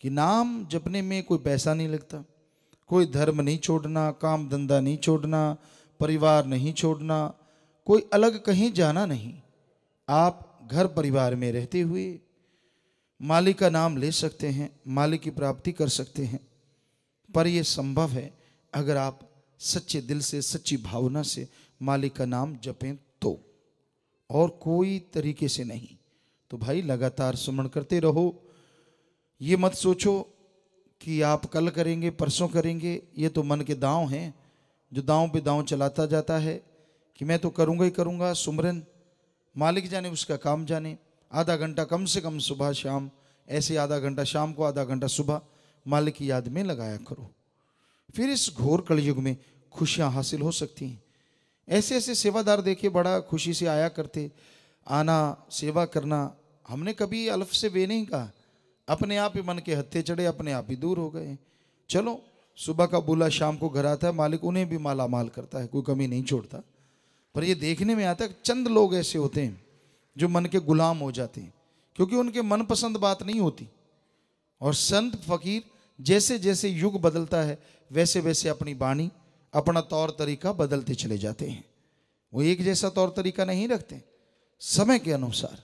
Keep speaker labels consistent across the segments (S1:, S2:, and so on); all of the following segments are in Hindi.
S1: कि नाम जपने में कोई पैसा नहीं लगता कोई धर्म नहीं छोड़ना काम धंधा नहीं छोड़ना परिवार नहीं छोड़ना कोई अलग कहीं जाना नहीं आप घर परिवार में रहते हुए मालिक का नाम ले सकते हैं मालिक की प्राप्ति कर सकते हैं पर यह संभव है अगर आप सच्चे दिल से सच्ची भावना से मालिक का नाम जपें तो और कोई तरीके से नहीं तो भाई लगातार सुमरण करते रहो ये मत सोचो कि आप कल करेंगे परसों करेंगे ये तो मन के दांव हैं जो दांव पे दांव चलाता जाता है कि मैं तो करूँगा ही करूँगा सुमरन मालिक जाने उसका काम जाने आधा घंटा कम से कम सुबह शाम ऐसे आधा घंटा शाम को आधा घंटा सुबह मालिक की याद में लगाया करो फिर इस घोर कलयुग में खुशियाँ हासिल हो सकती हैं ऐसे ऐसे सेवादार देखे बड़ा खुशी से आया करते आना सेवा करना हमने कभी अल्फ से वे नहीं कहा अपने आप ही मन के हत्थे चढ़े अपने आप ही दूर हो गए चलो सुबह का बोला शाम को घर आता है मालिक उन्हें भी माला माल करता है कोई कमी नहीं छोड़ता पर ये देखने में आता है चंद लोग ऐसे होते हैं जो मन के गुलाम हो जाते हैं क्योंकि उनके मनपसंद बात नहीं होती और संत फकीर जैसे जैसे युग बदलता है वैसे वैसे अपनी बाणी अपना तौर तरीका बदलते चले जाते हैं वो एक जैसा तौर तरीका नहीं रखते समय के अनुसार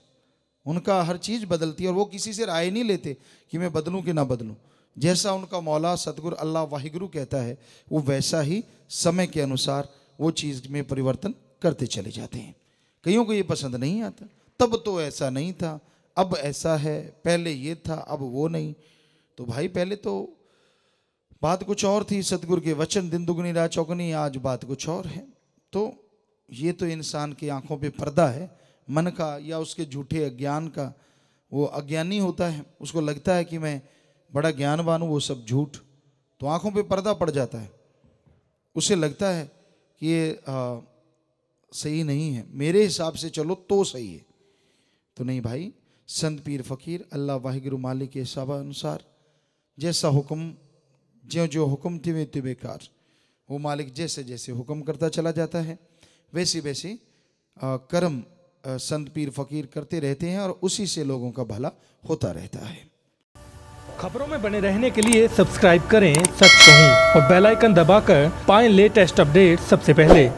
S1: उनका हर चीज़ बदलती है और वो किसी से राय नहीं लेते कि मैं बदलूँ कि ना बदलूँ जैसा उनका मौला सदगुर अल्लाह वाहिगुरु कहता है वो वैसा ही समय के अनुसार वो चीज़ में परिवर्तन करते चले जाते हैं कईयों को ये पसंद नहीं आता तब तो ऐसा नहीं था अब ऐसा है पहले ये था अब वो नहीं तो भाई पहले तो बात कुछ और थी सतगुरु के वचन दिन दुगनी रात चौगनी आज बात कुछ और है तो ये तो इंसान की आंखों पे पर्दा है मन का या उसके झूठे अज्ञान का वो अज्ञानी होता है उसको लगता है कि मैं बड़ा ज्ञानवान हूँ वो सब झूठ तो आँखों पे पर्दा पड़ जाता है उसे लगता है कि ये आ, सही नहीं है मेरे हिसाब से चलो तो सही है तो नहीं भाई संत पीर फ़कीर अल्लाह वाहिगुरु मालिक के हिसाब अनुसार जैसा हुक्म जो जो हुक्म तिवे तिवे कार वो मालिक जैसे जैसे हुक्म करता चला जाता है वैसी वैसी कर्म संत पीर फकीर करते रहते हैं और उसी से लोगों का भला होता रहता है खबरों में बने रहने के लिए सब्सक्राइब करें सच कहूं और बेल आइकन दबाकर पाएं लेटेस्ट अपडेट सबसे पहले